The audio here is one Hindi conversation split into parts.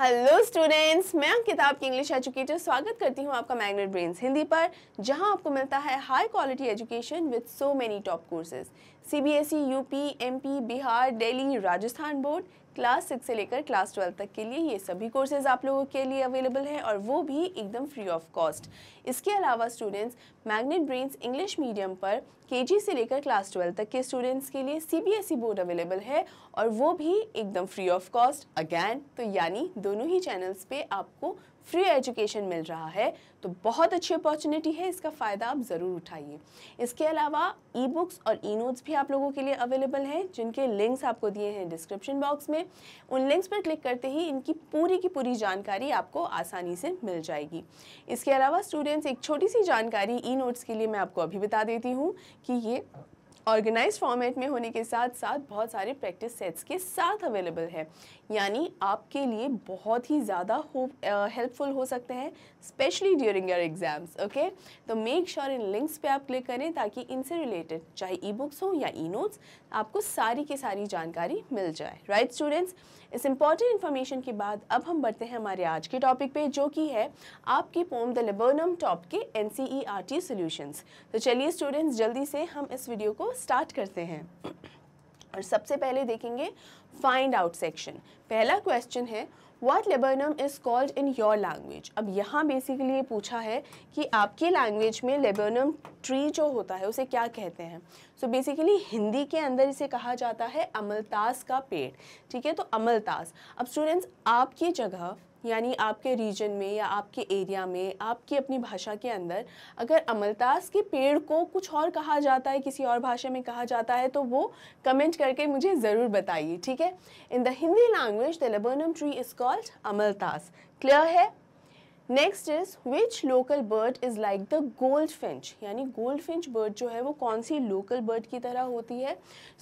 हेलो स्टूडेंट्स मैं अंकिता आपकी इंग्लिश एजुकेटर स्वागत करती हूं आपका मैग्नेट ब्रेन्स हिंदी पर जहां आपको मिलता है high quality education with so many top courses CBSE UP MP Bihar Delhi Rajasthan board class six से लेकर क्लास ट्वेल्व तक के लिए ये सभी कोर्सेज आप लोगों के लिए अवेलेबल हैं और वो भी एकदम फ्री ऑफ कॉस्ट इसके अलावा students Magnet brains English medium पर के से लेकर क्लास ट्वेल्व तक के स्टूडेंट्स के लिए सीबीएसई बोर्ड अवेलेबल है और वो भी एकदम फ्री ऑफ कॉस्ट अगैन तो यानी दोनों ही चैनल्स पे आपको फ्री एजुकेशन मिल रहा है तो बहुत अच्छी अपॉर्चुनिटी है इसका फ़ायदा आप ज़रूर उठाइए इसके अलावा ई बुक्स और ई नोट्स भी आप लोगों के लिए अवेलेबल हैं जिनके लिंक्स आपको दिए हैं डिस्क्रिप्शन बॉक्स में उन लिंक्स पर क्लिक करते ही इनकी पूरी की पूरी जानकारी आपको आसानी से मिल जाएगी इसके अलावा स्टूडेंट्स एक छोटी सी जानकारी ई नोट्स के लिए मैं आपको अभी बता देती हूँ कि ये ऑर्गेनाइज फॉर्मेट में होने के साथ साथ बहुत सारे प्रैक्टिस सेट्स के साथ अवेलेबल है यानी आपके लिए बहुत ही ज़्यादा हेल्पफुल हो सकते हैं specially during your exams okay तो मेक श्योर इन लिंक्स पे आप क्लिक करें ताकि इनसे रिलेटेड चाहे ई बुक्स हो या ई नोट्स आपको सारी की सारी जानकारी मिल जाए राइट right, स्टूडेंट्स इस इम्पॉर्टेंट इन्फॉर्मेशन के बाद अब हम बढ़ते हैं हमारे आज के टॉपिक पे जो कि है आपकी पोम द लेबर्नम टॉप के N C E R T solutions तो चलिए स्टूडेंट्स जल्दी से हम इस वीडियो को स्टार्ट करते हैं और सबसे पहले देखेंगे फाइंड आउट सेक्शन पहला क्वेश्चन है what laburnum is called in your language अब यहाँ बेसिकली ये पूछा है कि आपके लैंग्वेज में लेबनम ट्री जो होता है उसे क्या कहते हैं सो so बेसिकली हिंदी के अंदर इसे कहा जाता है अमलतास का पेड़ ठीक है तो अमलतास अब स्टूडेंट्स आपकी जगह यानी आपके रीजन में या आपके एरिया में आपकी अपनी भाषा के अंदर अगर अमलतास के पेड़ को कुछ और कहा जाता है किसी और भाषा में कहा जाता है तो वो कमेंट करके मुझे ज़रूर बताइए ठीक है in the Hindi language the laburnum tree is called amaltas clear है next is which local bird is like the gold finch यानी गोल्ड फिंच बर्ड जो है वो कौन सी लोकल बर्ड की तरह होती है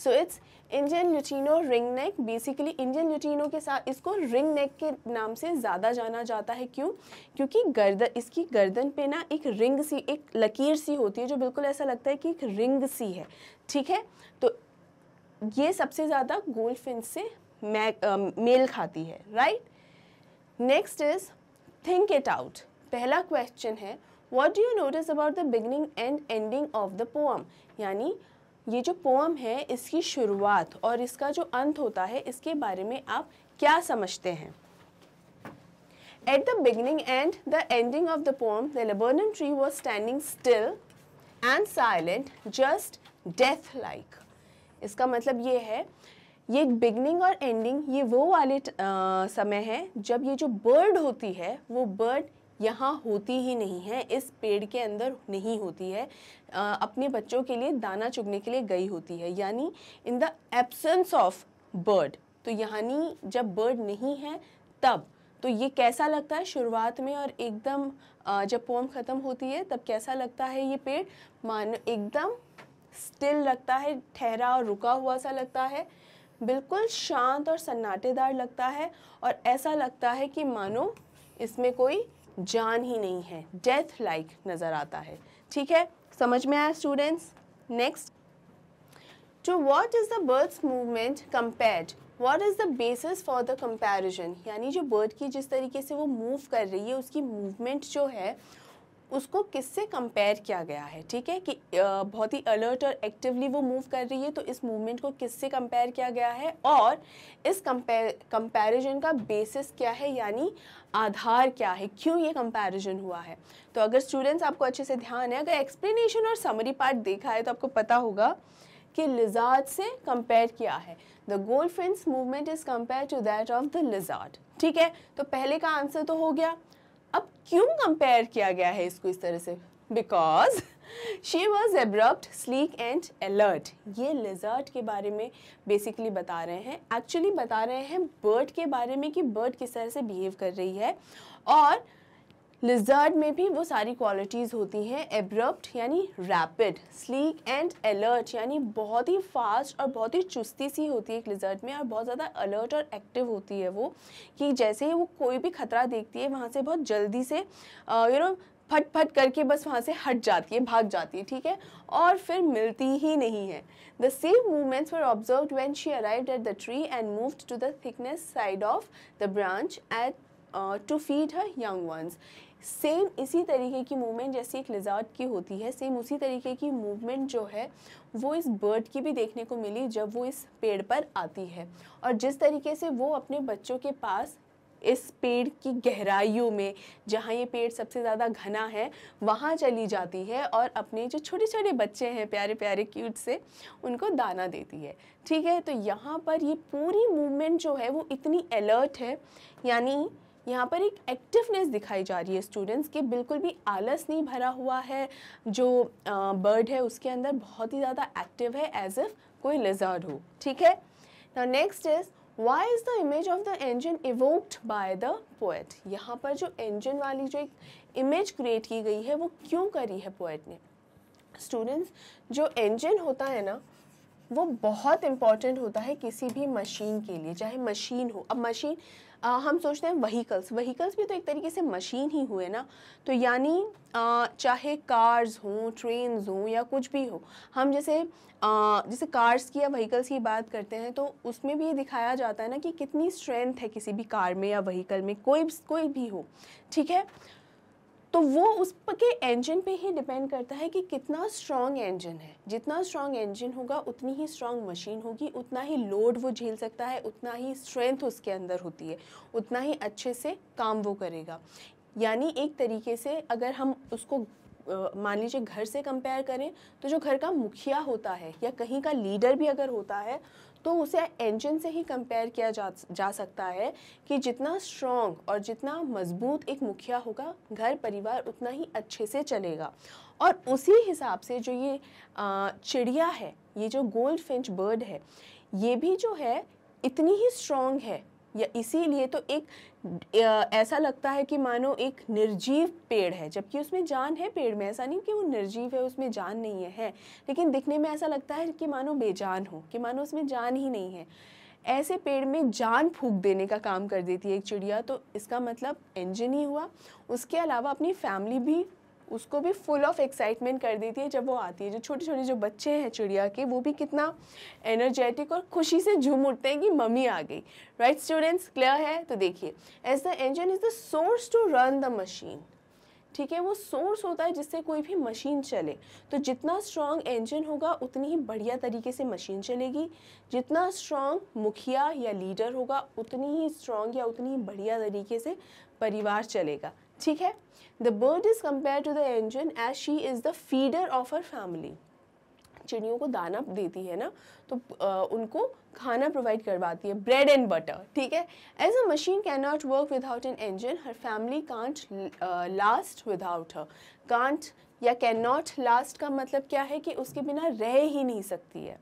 सो इट्स इंडियन न्यूटिनो रिंग नेक बेसिकली इंडियन न्यूटिनो के साथ इसको रिंग नेक के नाम से ज़्यादा जाना जाता है क्यों क्योंकि गर्दन इसकी गर्दन पे ना एक रिंग सी एक लकीर सी होती है जो बिल्कुल ऐसा लगता है कि एक रिंग सी है ठीक है तो ये सबसे ज़्यादा गोल्ड फिंच से मेल खाती है right next is think it out पहला क्वेश्चन है what do you notice about the beginning and ending of the poem यानी ये जो पोअम है इसकी शुरुआत और इसका जो अंत होता है इसके बारे में आप क्या समझते हैं at the beginning and the ending of the poem the laburnum tree was standing still and silent just death like इसका मतलब ये है ये बिगनिंग और एंडिंग ये वो वाले आ, समय है जब ये जो बर्ड होती है वो बर्ड यहाँ होती ही नहीं है इस पेड़ के अंदर नहीं होती है आ, अपने बच्चों के लिए दाना चुगने के लिए गई होती है यानी in the absence of bird तो यानी जब बर्ड नहीं है तब तो ये कैसा लगता है शुरुआत में और एकदम जब पोम ख़त्म होती है तब कैसा लगता है ये पेड़ मानो एकदम स्टिल लगता है ठहरा और रुका हुआ सा लगता है बिल्कुल शांत और सन्नाटेदार लगता है और ऐसा लगता है कि मानो इसमें कोई जान ही नहीं है डेथ लाइक नज़र आता है ठीक है समझ में आया students next to what is the bird's movement compared what is the basis for the comparison यानी जो बर्ड की जिस तरीके से वो मूव कर रही है उसकी मूवमेंट जो है उसको किससे कंपेयर किया गया है ठीक है कि बहुत ही अलर्ट और एक्टिवली वो मूव कर रही है तो इस मूवमेंट को किससे कंपेयर किया गया है और इस कंपेयर कंपैरिजन का बेसिस क्या है यानी आधार क्या है क्यों ये कंपैरिजन हुआ है तो अगर स्टूडेंट्स आपको अच्छे से ध्यान है अगर एक्सप्लेनेशन और समरी पार्ट देखा है तो आपको पता होगा कि लिजार्ड से कंपेयर किया है the gold movement is compare to that of the lizard ठीक है तो पहले का आंसर तो हो गया अब क्यों कंपेयर किया गया है इसको इस तरह से because she was abrupt sleek and alert ये लेजर्ट के बारे में बेसिकली बता रहे हैं एक्चुअली बता रहे हैं बर्ड के बारे में कि बर्ड किस तरह से बिहेव कर रही है और लिजर्ड में भी वो सारी क्वालिटीज़ होती हैं एब्रप्ट यानी रैपिड स्लीक एंड अलर्ट यानी बहुत ही फास्ट और बहुत ही चुस्ती सी होती है एक लिजर्ड में और बहुत ज़्यादा अलर्ट और एक्टिव होती है वो कि जैसे ही वो कोई भी खतरा देखती है वहाँ से बहुत जल्दी से यू नो फट फट करके बस वहाँ से हट जाती है भाग जाती है ठीक है और फिर मिलती ही नहीं है the same movements for observe when she arrive at the tree and move to the thickness side of the branch at to feed her young ones same इसी तरीके की मूवमेंट जैसी एक लिजार्ड की होती है सेम उसी तरीके की मूवमेंट जो है वो इस बर्ड की भी देखने को मिली जब वो इस पेड़ पर आती है और जिस तरीके से वो अपने बच्चों के पास इस पेड़ की गहराइयों में जहाँ ये पेड़ सबसे ज़्यादा घना है वहाँ चली जाती है और अपने जो छोटे छोटे बच्चे हैं प्यारे प्यारे क्यूट से उनको दाना देती है ठीक है तो यहाँ पर ये पूरी मूवमेंट जो है वो इतनी अलर्ट है यानी यहाँ पर एक एक्टिवनेस दिखाई जा रही है स्टूडेंट्स के बिल्कुल भी आलस नहीं भरा हुआ है जो बर्ड है उसके अंदर बहुत ही ज़्यादा एक्टिव है एज इफ कोई लिजर्ड हो ठीक है ना next is why is the image of the engine evoked by the poet यहाँ पर जो इंजन वाली जो एक इमेज क्रिएट की गई है वो क्यों करी है पोएट ने स्टूडेंट्स जो इंजन होता है ना वो बहुत इंपॉर्टेंट होता है किसी भी मशीन के लिए चाहे मशीन हो अब मशीन आ, हम सोचते हैं वहीकल्स वहीकल्स भी तो एक तरीके से मशीन ही हुए ना तो यानी आ, चाहे कार्स हों ट्रेन हों या कुछ भी हो हम जैसे आ, जैसे कार्स की या वहीकल्स की बात करते हैं तो उसमें भी ये दिखाया जाता है ना कि कितनी स्ट्रेंथ है किसी भी कार में या वहीकल में कोई कोई भी हो ठीक है तो वो उस के इंजन पे ही डिपेंड करता है कि कितना स्ट्रांग इंजन है जितना स्ट्रांग इंजन होगा उतनी ही स्ट्रांग मशीन होगी उतना ही लोड वो झेल सकता है उतना ही स्ट्रेंथ उसके अंदर होती है उतना ही अच्छे से काम वो करेगा यानी एक तरीके से अगर हम उसको मान लीजिए घर से कंपेयर करें तो जो घर का मुखिया होता है या कहीं का लीडर भी अगर होता है तो उसे इंजन से ही कंपेयर किया जा जा सकता है कि जितना स्ट्रॉन्ग और जितना मजबूत एक मुखिया होगा घर परिवार उतना ही अच्छे से चलेगा और उसी हिसाब से जो ये चिड़िया है ये जो गोल्ड फिंच बर्ड है ये भी जो है इतनी ही स्ट्रॉन्ग है या इसीलिए तो एक ऐसा लगता है कि मानो एक निर्जीव पेड़ है जबकि उसमें जान है पेड़ में ऐसा नहीं कि वो निर्जीव है उसमें जान नहीं है, है लेकिन दिखने में ऐसा लगता है कि मानो बेजान हो कि मानो उसमें जान ही नहीं है ऐसे पेड़ में जान फूक देने का काम कर देती है एक चिड़िया तो इसका मतलब इंजन ही हुआ उसके अलावा अपनी फैमिली भी उसको भी फुल ऑफ एक्साइटमेंट कर देती है जब वो आती है जो छोटे छोटे जो बच्चे हैं चिड़िया के वो भी कितना एनर्जेटिक और खुशी से झूम उठते हैं कि मम्मी आ गई राइट स्टूडेंट्स क्लियर है तो देखिए as the engine is the source to run the machine ठीक है वो सोर्स होता है जिससे कोई भी मशीन चले तो जितना स्ट्रॉन्ग इंजन होगा उतनी ही बढ़िया तरीके से मशीन चलेगी जितना स्ट्रांग मुखिया या लीडर होगा उतनी ही स्ट्रांग या उतनी ही बढ़िया तरीके से परिवार चलेगा ठीक है the bird is compare to the engine as she is the feeder of her family चिड़ियों को दाना देती है ना तो आ, उनको खाना प्रोवाइड करवाती है ब्रेड एंड बटर ठीक है as a machine can not work without an engine her family can't last without her can't या कैन नॉट लास्ट का मतलब क्या है कि उसके बिना रह ही नहीं सकती है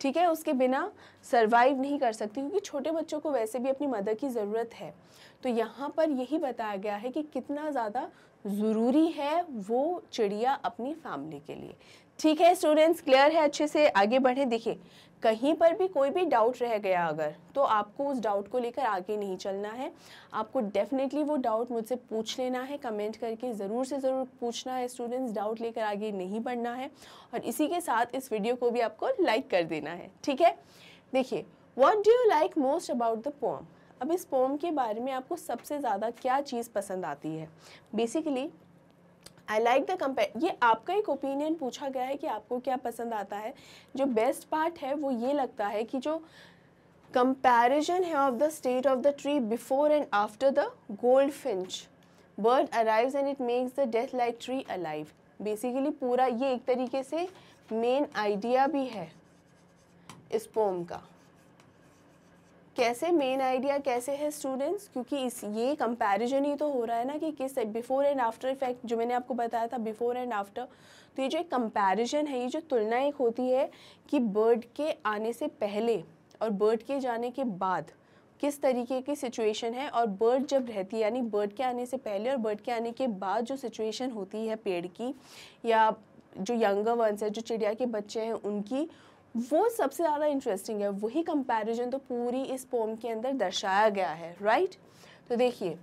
ठीक है उसके बिना सर्वाइव नहीं कर सकती क्योंकि छोटे बच्चों को वैसे भी अपनी मदर की ज़रूरत है तो यहाँ पर यही बताया गया है कि कितना ज़्यादा ज़रूरी है वो चिड़िया अपनी फैमिली के लिए ठीक है स्टूडेंट्स क्लियर है अच्छे से आगे बढ़े देखिए कहीं पर भी कोई भी डाउट रह गया अगर तो आपको उस डाउट को लेकर आगे नहीं चलना है आपको डेफिनेटली वो डाउट मुझसे पूछ लेना है कमेंट करके ज़रूर से ज़रूर पूछना है स्टूडेंट्स डाउट लेकर आगे नहीं बढ़ना है और इसी के साथ इस वीडियो को भी आपको लाइक कर देना है ठीक है देखिए what do you like most about the poem अब इस पोम के बारे में आपको सबसे ज़्यादा क्या चीज़ पसंद आती है basically I like the compare ये आपका एक ओपिनियन पूछा गया है कि आपको क्या पसंद आता है जो बेस्ट पार्ट है वो ये लगता है कि जो कंपेरिजन है of the state of the tree before and after the gold finch bird arrive and it makes the death like tree alive basically पूरा ये एक तरीके से मेन आइडिया भी है इस पोम का कैसे मेन आइडिया कैसे है स्टूडेंट्स क्योंकि इस ये कंपैरिजन ही तो हो रहा है ना कि किस बिफोर एंड आफ्टर इफेक्ट जो मैंने आपको बताया था बिफोर एंड आफ्टर तो ये जो एक कंपैरिजन है ये जो तुलना एक होती है कि बर्ड के आने से पहले और बर्ड के जाने के बाद किस तरीके की सिचुएशन है और बर्ड जब रहती है यानी बर्ड के आने से पहले और बर्ड के आने के बाद जो सिचुएशन होती है पेड़ की या जो यंगर वंस है जो चिड़िया के बच्चे हैं उनकी वो सबसे ज़्यादा इंटरेस्टिंग है वही कंपैरिजन तो पूरी इस पोम के अंदर दर्शाया गया है राइट तो देखिए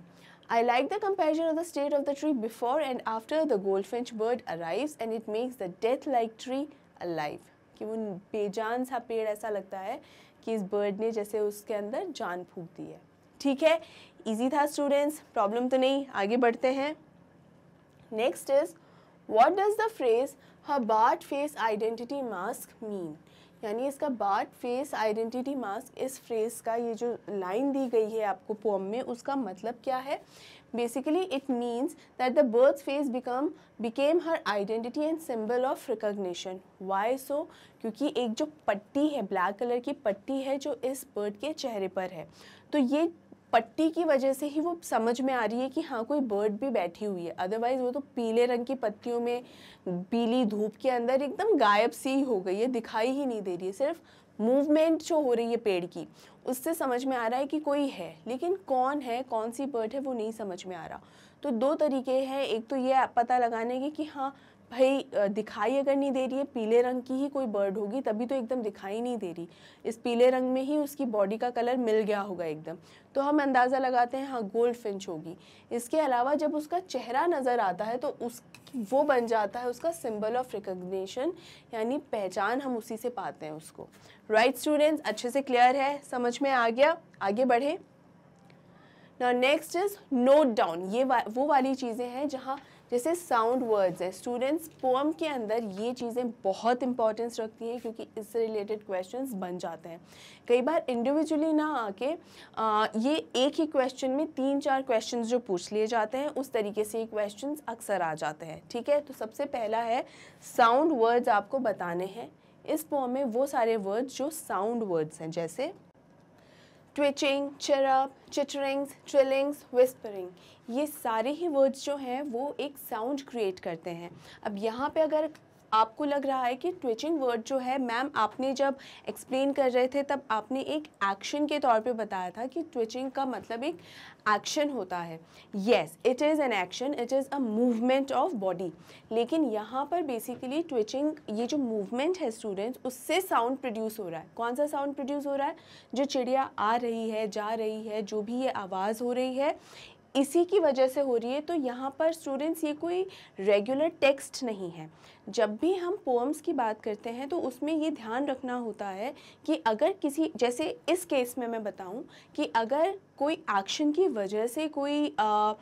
I like the like of the state of the tree before and after the gold finch bird arrive and it makes the death like tree a life कि वो बेजान सा पेड़ ऐसा लगता है कि इस बर्ड ने जैसे उसके अंदर जान फूक दी है ठीक है इजी था स्टूडेंट्स प्रॉब्लम तो नहीं आगे बढ़ते हैं next is what does the phrase her bird face identity mask mean यानी इसका बाद फेस आइडेंटिटी मास्क इस फ्रेज का ये जो लाइन दी गई है आपको पोम में उसका मतलब क्या है basically it means that the bird's face become became her identity and symbol of recognition why so क्योंकि एक जो पट्टी है ब्लैक कलर की पट्टी है जो इस बर्ड के चेहरे पर है तो ये पट्टी की वजह से ही वो समझ में आ रही है कि हाँ कोई बर्ड भी बैठी हुई है अदरवाइज़ वो तो पीले रंग की पत्तियों में पीली धूप के अंदर एकदम गायब सी हो गई है दिखाई ही नहीं दे रही है सिर्फ मूवमेंट जो हो रही है पेड़ की उससे समझ में आ रहा है कि कोई है लेकिन कौन है कौन सी बर्ड है वो नहीं समझ में आ रहा तो दो तरीके हैं एक तो ये पता लगाने के कि हाँ भाई दिखाई अगर नहीं दे रही है पीले रंग की ही कोई बर्ड होगी तभी तो एकदम दिखाई नहीं दे रही इस पीले रंग में ही उसकी बॉडी का कलर मिल गया होगा एकदम तो हम अंदाज़ा लगाते हैं हाँ गोल्ड फिंच होगी इसके अलावा जब उसका चेहरा नज़र आता है तो उस वो बन जाता है उसका सिंबल ऑफ रिकग्निशन यानी पहचान हम उसी से पाते हैं उसको राइट right, स्टूडेंट्स अच्छे से क्लियर है समझ में आ गया आगे बढ़े नेक्स्ट इज नोट डाउन ये वा, वो वाली चीज़ें हैं जहाँ जैसे साउंड वर्ड्स है स्टूडेंट्स पोम के अंदर ये चीज़ें बहुत इंपॉर्टेंस रखती हैं क्योंकि इससे रिलेटेड क्वेश्चंस बन जाते हैं कई बार इंडिविजुअली ना आके आ, ये एक ही क्वेश्चन में तीन चार क्वेश्चंस जो पूछ लिए जाते हैं उस तरीके से ये क्वेश्चंस अक्सर आ जाते हैं ठीक है तो सबसे पहला है साउंड वर्ड्स आपको बताने हैं इस पोम में वो सारे वर्ड्स जो साउंड वर्ड्स हैं जैसे twitching chirrup chitterings trillings whispering ये सारे ही वर्ड्स जो हैं वो एक साउंड क्रिएट करते हैं अब यहाँ पे अगर आपको लग रहा है कि ट्विचिंग वर्ड जो है मैम आपने जब एक्सप्लेन कर रहे थे तब आपने एक एक्शन के तौर पे बताया था कि ट्विचिंग का मतलब एक एक्शन होता है yes it is an action it is a movement of body लेकिन यहाँ पर बेसिकली ट्विचिंग ये जो मूवमेंट है स्टूडेंट्स उससे साउंड प्रोड्यूस हो रहा है कौन सा साउंड प्रोड्यूस हो रहा है जो चिड़िया आ रही है जा रही है जो भी ये आवाज़ हो रही है इसी की वजह से हो रही है तो यहाँ पर स्टूडेंट्स ये कोई रेगुलर टेक्स्ट नहीं है जब भी हम पोम्स की बात करते हैं तो उसमें ये ध्यान रखना होता है कि अगर किसी जैसे इस केस में मैं बताऊँ कि अगर कोई एक्शन की वजह से कोई आ,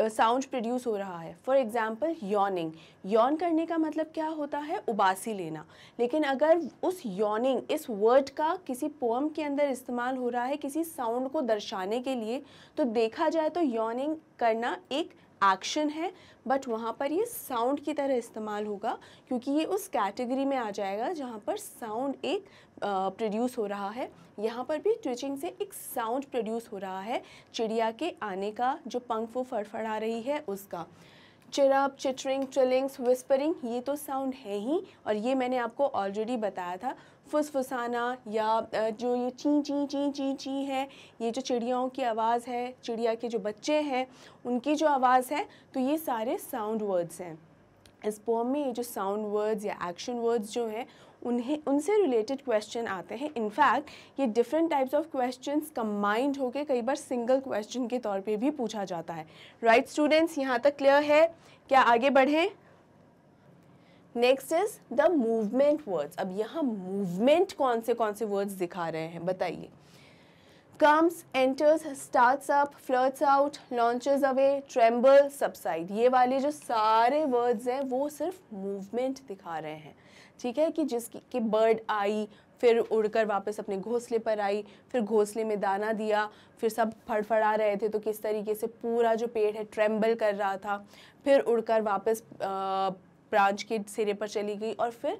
साउंड प्रोड्यूस हो रहा है फॉर एग्ज़ाम्पल यॉनिंग यॉन करने का मतलब क्या होता है उबासी लेना लेकिन अगर उस यॉनिंग इस वर्ड का किसी पोम के अंदर इस्तेमाल हो रहा है किसी साउंड को दर्शाने के लिए तो देखा जाए तो यॉनिंग करना एक एक्शन है बट वहाँ पर ये साउंड की तरह इस्तेमाल होगा क्योंकि ये उस कैटेगरी में आ जाएगा जहाँ पर साउंड एक प्रोड्यूस हो रहा है यहाँ पर भी ट्विचिंग से एक साउंड प्रोड्यूस हो रहा है चिड़िया के आने का जो पंख वो फड़फड़ा रही है उसका चिरप चिटरिंग ट्रिलिंग्स विस्परिंग ये तो साउंड है ही और ये मैंने आपको ऑलरेडी बताया था फुसफुसाना या जो ये ची ची ची ची ची है ये जो चिड़ियाओं की आवाज़ है चिड़िया के जो बच्चे हैं उनकी जो आवाज़ है तो ये सारे साउंड वर्ड्स हैं स्पोम में ये जो साउंड वर्ड्स या एक्शन वर्ड्स जो हैं उन्हें उनसे रिलेटेड क्वेश्चन आते हैं इनफैक्ट ये different types of question combined होकर कई बार सिंगल क्वेश्चन के तौर पे भी पूछा जाता है राइट स्टूडेंट्स यहाँ तक क्लियर है क्या आगे बढ़ें next is the movement words अब यहाँ मूवमेंट कौन से कौन से वर्ड्स दिखा रहे हैं बताइए comes enters starts up flirts out launches away tremble subside ये वाले जो सारे वर्ड्स हैं वो सिर्फ मूवमेंट दिखा रहे हैं ठीक है कि जिसकी कि बर्ड आई फिर उड़कर वापस अपने घोंसले पर आई फिर घोंसले में दाना दिया फिर सब फड़फड़ा रहे थे तो किस तरीके से पूरा जो पेड़ है ट्रेम्बल कर रहा था फिर उड़कर वापस ब्रांच के सिरे पर चली गई और फिर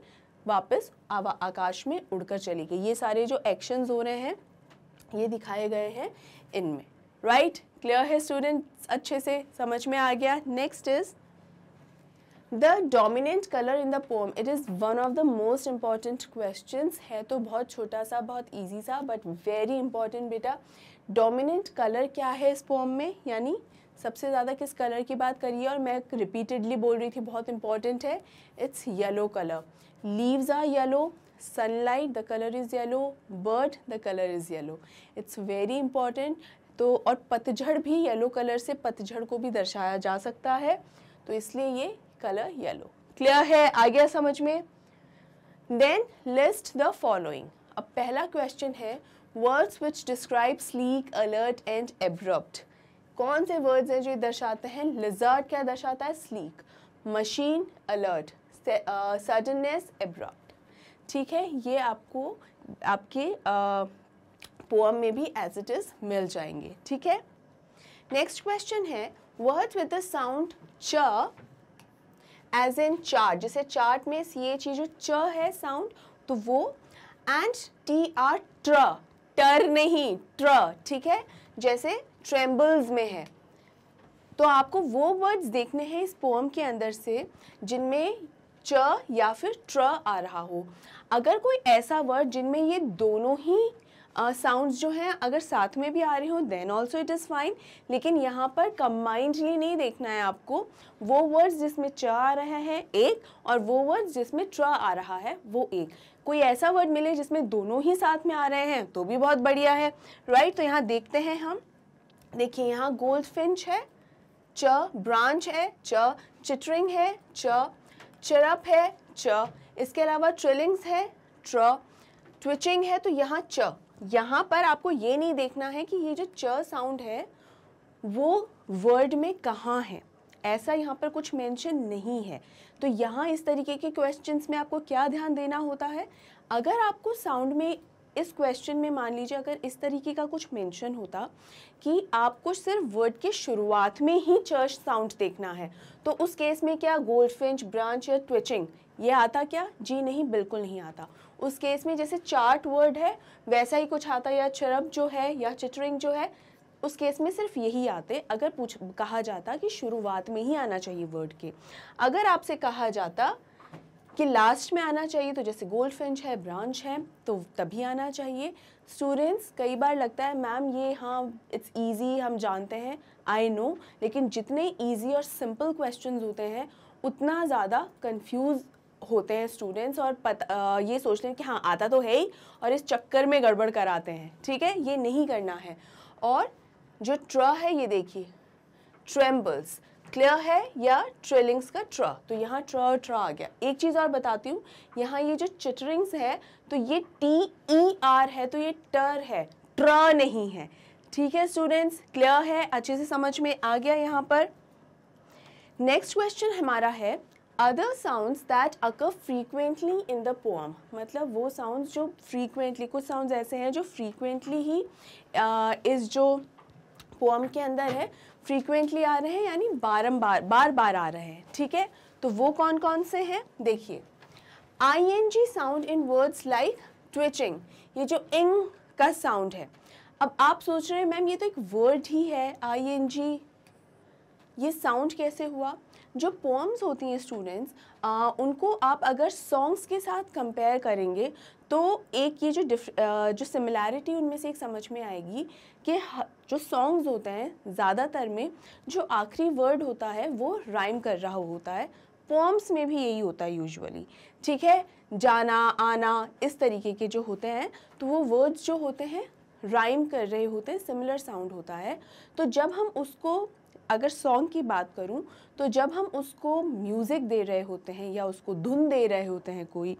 वापस आवा आकाश में उड़कर चली गई ये सारे जो एक्शंस हो रहे हैं ये दिखाए गए हैं इनमें राइट क्लियर है स्टूडेंट्स अच्छे से समझ में आ गया next is the dominant colour in the poem it is one of the most important question है तो बहुत छोटा सा बहुत ईजी सा बट वेरी इंपॉर्टेंट बेटा डोमिनेंट कलर क्या है इस पोम में यानी सबसे ज़्यादा किस कलर की बात करिए और मैं रिपीटेडली बोल रही थी बहुत इंपॉर्टेंट है it's yellow colour leaves are yellow sunlight the color is yellow bird the color is yellow it's very important तो और पतझड़ भी येलो कलर से पतझड़ को भी दर्शाया जा सकता है तो इसलिए ये कलर येलो क्लियर है आ गया समझ में देन लिस्ट द फॉलोइंग अब पहला क्वेश्चन है words which describe sleek alert and abrupt कौन से वर्ड्स हैं जो दर्शाते हैं लिजर्ट क्या दर्शाता है sleek machine alert suddenness abrupt ठीक है ये आपको आपके पोअम में भी एज इट इज़ मिल जाएंगे ठीक है नेक्स्ट क्वेश्चन है word with the sound ch as in chart जैसे चार्ट में सी एच जो च है साउंड तो वो एंड टी आर ट्र टर नहीं ट्र ठीक है जैसे ट्रेम्बल्स में है तो आपको वो वर्ड्स देखने हैं इस पोम के अंदर से जिनमें च या फिर ट्र आ रहा हो अगर कोई ऐसा वर्ड जिनमें ये दोनों ही साउंड्स uh, जो हैं अगर साथ में भी आ रहे हो then also it is fine लेकिन यहाँ पर कम्बाइंडली नहीं देखना है आपको वो वर्ड्स जिसमें च आ रहा है एक और वो वर्ड्स जिसमें ट्र आ रहा है वो एक कोई ऐसा वर्ड मिले जिसमें दोनों ही साथ में आ रहे हैं तो भी बहुत बढ़िया है राइट right? तो यहाँ देखते हैं हम देखिए यहाँ गोल्ड फिंच है च ब्रांच है च चिटरिंग है च चिरप है च इसके अलावा ट्रिलिंग्स है ट्र ट्विचिंग है तो यहाँ च यहाँ पर आपको ये नहीं देखना है कि ये जो च साउंड है वो वर्ड में कहाँ है ऐसा यहाँ पर कुछ मेंशन नहीं है तो यहाँ इस तरीके के क्वेश्चंस में आपको क्या ध्यान देना होता है अगर आपको साउंड में इस क्वेश्चन में मान लीजिए अगर इस तरीके का कुछ मेंशन होता कि आपको सिर्फ वर्ड के शुरुआत में ही चर्च साउंड देखना है तो उस केस में क्या गोल्ड फिंच ब्रांच या ट्विचिंग ये आता क्या जी नहीं बिल्कुल नहीं आता उस केस में जैसे चार्ट वर्ड है वैसा ही कुछ आता या चरब जो है या चिटरिंग जो है उस केस में सिर्फ यही आते अगर पूछ कहा जाता कि शुरुआत में ही आना चाहिए वर्ड के अगर आपसे कहा जाता कि लास्ट में आना चाहिए तो जैसे गोल्ड फिंच है ब्रांच है तो तभी आना चाहिए स्टूडेंट्स कई बार लगता है मैम ये हाँ इट्स इजी हम जानते हैं आई नो लेकिन जितने इजी और सिंपल क्वेश्चंस होते हैं उतना ज़्यादा कंफ्यूज होते हैं स्टूडेंट्स और पता ये सोचते हैं कि हाँ आता तो है ही और इस चक्कर में गड़बड़ कराते हैं ठीक है ये नहीं करना है और जो ट्र है ये देखिए ट्रेम्बल्स क्लियर है या ट्रेलिंग्स का ट्र तो यहाँ ट्र और ट्र आ गया एक चीज़ और बताती हूँ यहाँ ये जो चिटरिंग्स है तो ये टी ई आर है तो ये टर है ट्र नहीं है ठीक है स्टूडेंट्स क्लियर है अच्छे से समझ में आ गया यहाँ पर नेक्स्ट क्वेश्चन हमारा है other sounds that occur frequently in the poem मतलब वो साउंड्स जो फ्रीक्वेंटली कुछ साउंड्स ऐसे हैं जो फ्रीक्वेंटली ही इस जो पोम के अंदर है फ्रीक्वेंटली आ रहे हैं यानी बारम्बार बार बार आ रहे हैं ठीक है तो वो कौन कौन से हैं देखिए I N G sound in words like twitching ये जो इंग का साउंड है अब आप सोच रहे हैं मैम ये तो एक वर्ड ही है आई एन जी ये साउंड कैसे हुआ जो पोम्स होती हैं स्टूडेंट्स उनको आप अगर सॉन्ग्स के साथ कंपेयर करेंगे तो एक ये जो जो सिमिलैरिटी उनमें से एक समझ में आएगी कि जो सॉन्ग्स होते हैं ज़्यादातर में जो आखिरी वर्ड होता है वो राइम कर रहा होता है पोम्स में भी यही होता है यूजुअली ठीक है जाना आना इस तरीके के जो होते हैं तो वो वर्ड्स जो होते हैं राइम कर रहे होते हैं सिमिलर साउंड होता है तो जब हम उसको अगर सॉन्ग की बात करूं तो जब हम उसको म्यूज़िक दे रहे होते हैं या उसको धुन दे रहे होते हैं कोई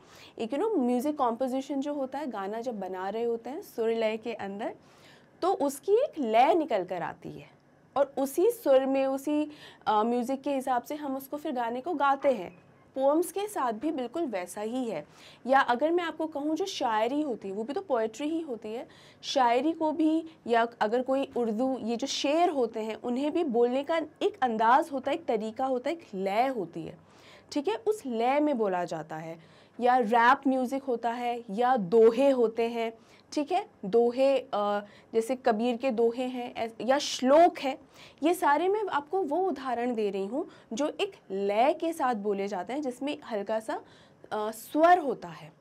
एक यू नो म्यूज़िक कॉम्पोजिशन जो होता है गाना जब बना रहे होते हैं सुर लय के अंदर तो उसकी एक लय निकल कर आती है और उसी सुर में उसी म्यूज़िक के हिसाब से हम उसको फिर गाने को गाते हैं पोम्स के साथ भी बिल्कुल वैसा ही है या अगर मैं आपको कहूँ जो शायरी होती है वो भी तो पोइट्री ही होती है शायरी को भी या अगर कोई उर्दू ये जो शेर होते हैं उन्हें भी बोलने का एक अंदाज़ होता है एक तरीका होता है एक लय होती है ठीक है उस लय में बोला जाता है या रैप म्यूज़िक होता है या दोहे होते हैं ठीक है दोहे जैसे कबीर के दोहे हैं या श्लोक है ये सारे मैं आपको वो उदाहरण दे रही हूँ जो एक लय के साथ बोले जाते हैं जिसमें हल्का सा स्वर होता है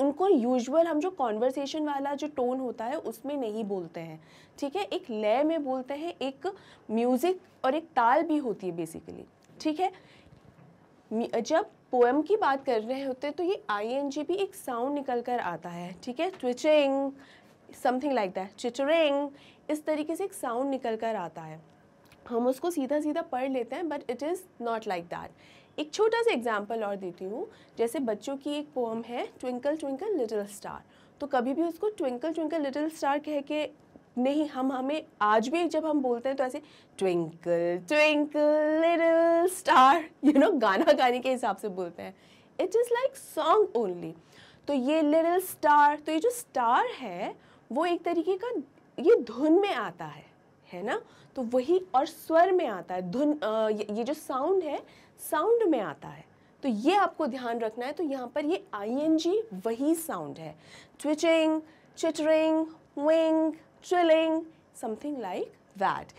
उनको यूजुअल हम जो कॉन्वर्सेशन वाला जो टोन होता है उसमें नहीं बोलते हैं ठीक है एक लय में बोलते हैं एक म्यूज़िक और एक ताल भी होती है बेसिकली ठीक है जब पोएम की बात कर रहे होते तो ये आई भी एक साउंड निकल कर आता है ठीक है twitching something like that chittering इस तरीके से एक साउंड निकल कर आता है हम उसको सीधा सीधा पढ़ लेते हैं but it is not like that एक छोटा सा एग्जाम्पल और देती हूँ जैसे बच्चों की एक पोएम है ट्विंकल ट्विंकल लिटिल स्टार तो कभी भी उसको ट्विंकल ट्विंकल लिटिल स्टार कह के नहीं हम हमें आज भी जब हम बोलते हैं तो ऐसे twinkle twinkle little star you know गाना गाने के हिसाब से बोलते हैं it is like song only तो ये लिटिल स्टार तो ये जो स्टार है वो एक तरीके का ये धुन में आता है है ना तो वही और स्वर में आता है धुन ये जो साउंड है साउंड में आता है तो ये आपको ध्यान रखना है तो यहाँ पर ये आई वही साउंड है twitching chittering wing trilling something like that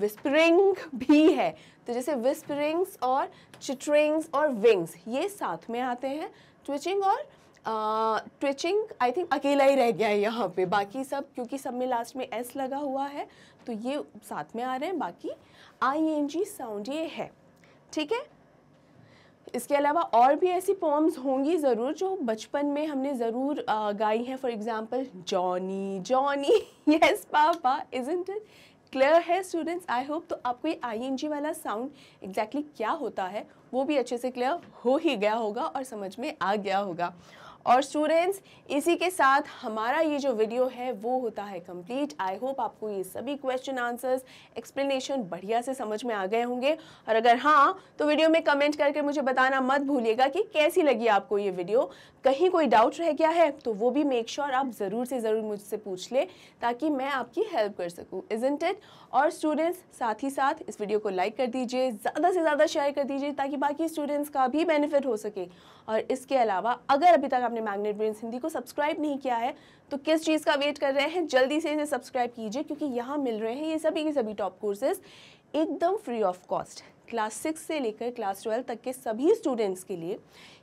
whispering भी है तो जैसे विस्परिंग्स और चिटरिंग्स और विंग्स ये साथ में आते हैं ट्विचिंग और ट्विचिंग आई थिंक अकेला ही रह गया है यहाँ पे बाकी सब क्योंकि सब में लास्ट में एस लगा हुआ है तो ये साथ में आ रहे हैं बाकी आई एन जी साउंड ये है ठीक है इसके अलावा और भी ऐसी पोम्स होंगी ज़रूर जो बचपन में हमने ज़रूर गाई हैं for example Johnny Johnny yes papa is it clear है स्टूडेंट्स आई होप तो आपको ये आई वाला साउंड एग्जैक्टली exactly क्या होता है वो भी अच्छे से क्लियर हो ही गया होगा और समझ में आ गया होगा और स्टूडेंट्स इसी के साथ हमारा ये जो वीडियो है वो होता है कंप्लीट आई होप आपको ये सभी क्वेश्चन आंसर्स एक्सप्लेनेशन बढ़िया से समझ में आ गए होंगे और अगर हाँ तो वीडियो में कमेंट करके मुझे बताना मत भूलिएगा कि कैसी लगी आपको ये वीडियो कहीं कोई डाउट रह गया है तो वो भी मेक श्योर sure आप ज़रूर से ज़रूर मुझसे पूछ लें ताकि मैं आपकी हेल्प कर सकूँ इज इंटेड और स्टूडेंट्स साथ ही साथ इस वीडियो को लाइक कर दीजिए ज़्यादा से ज़्यादा शेयर कर दीजिए ताकि बाकी स्टूडेंट्स का भी बेनिफिट हो सके और इसके अलावा अगर अभी तक आप आपने मैग्नेट ब्रेन हिंदी को सब्सक्राइब नहीं किया है तो किस चीज़ का वेट कर रहे हैं जल्दी से इसे सब्सक्राइब कीजिए क्योंकि यहाँ मिल रहे हैं ये सभी के सभी टॉप कोर्सेज एकदम free of cost class six से लेकर क्लास ट्वेल्व तक के सभी स्टूडेंट्स के लिए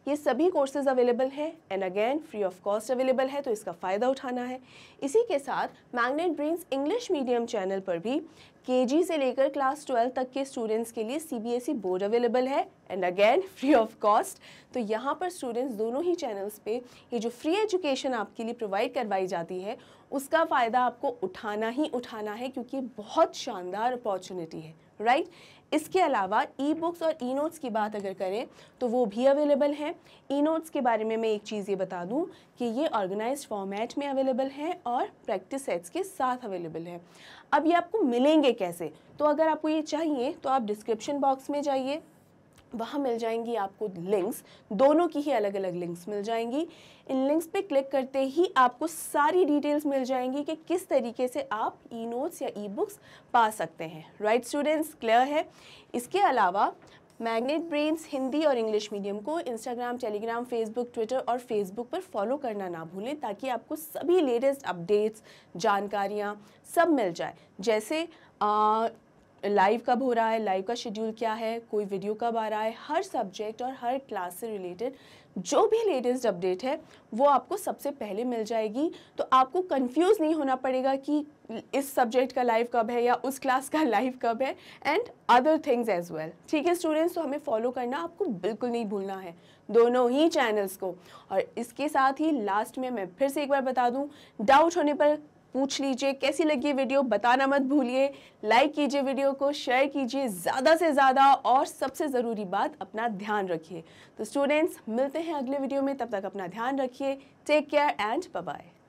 ये सभी कोर्सेज अवेलेबल हैं and again free of cost available है तो इसका फ़ायदा उठाना है इसी के साथ magnet brains English medium channel पर भी केजी से लेकर क्लास ट्वेल्व तक के स्टूडेंट्स के लिए सीबीएसई बोर्ड अवेलेबल है and again free of cost तो यहाँ पर स्टूडेंट्स दोनों ही चैनल्स पे ये जो फ्री एजुकेशन आपके लिए प्रोवाइड करवाई जाती है उसका फ़ायदा आपको उठाना ही उठाना है क्योंकि बहुत शानदार अपॉर्चुनिटी है राइट right? इसके अलावा ई बुक्स और ई नोट्स की बात अगर करें तो वो भी अवेलेबल हैं ई नोट्स के बारे में मैं एक चीज़ ये बता दूं कि ये ऑर्गेनाइज्ड फॉर्मेट में अवेलेबल हैं और प्रैक्टिस सेट्स के साथ अवेलेबल है अब ये आपको मिलेंगे कैसे तो अगर आपको ये चाहिए तो आप डिस्क्रिप्शन बॉक्स में जाइए वहाँ मिल जाएंगी आपको लिंक्स दोनों की ही अलग अलग लिंक्स मिल जाएंगी इन लिंक्स पे क्लिक करते ही आपको सारी डिटेल्स मिल जाएंगी कि किस तरीके से आप ई नोट्स या ई बुक्स पा सकते हैं राइट स्टूडेंट्स क्लियर है इसके अलावा मैग्नेट ब्रेन्स हिंदी और इंग्लिश मीडियम को इंस्टाग्राम टेलीग्राम फेसबुक ट्विटर और फेसबुक पर फॉलो करना ना भूलें ताकि आपको सभी लेटेस्ट अपडेट्स जानकारियाँ सब मिल जाए जैसे आ, लाइव कब हो रहा है लाइव का शेड्यूल क्या है कोई वीडियो कब आ रहा है हर सब्जेक्ट और हर क्लास से रिलेटेड जो भी लेटेस्ट अपडेट है वो आपको सबसे पहले मिल जाएगी तो आपको कंफ्यूज नहीं होना पड़ेगा कि इस सब्जेक्ट का लाइव कब है या उस क्लास का लाइव कब है and other things as well ठीक है स्टूडेंट्स तो हमें फॉलो करना आपको बिल्कुल नहीं भूलना है दोनों ही चैनल्स को और इसके साथ ही लास्ट में मैं फिर से एक बार बता दूं डाउट होने पर पूछ लीजिए कैसी लगी वीडियो बताना मत भूलिए लाइक कीजिए वीडियो को शेयर कीजिए ज़्यादा से ज़्यादा और सबसे ज़रूरी बात अपना ध्यान रखिए तो स्टूडेंट्स मिलते हैं अगले वीडियो में तब तक अपना ध्यान रखिए टेक केयर एंड बाय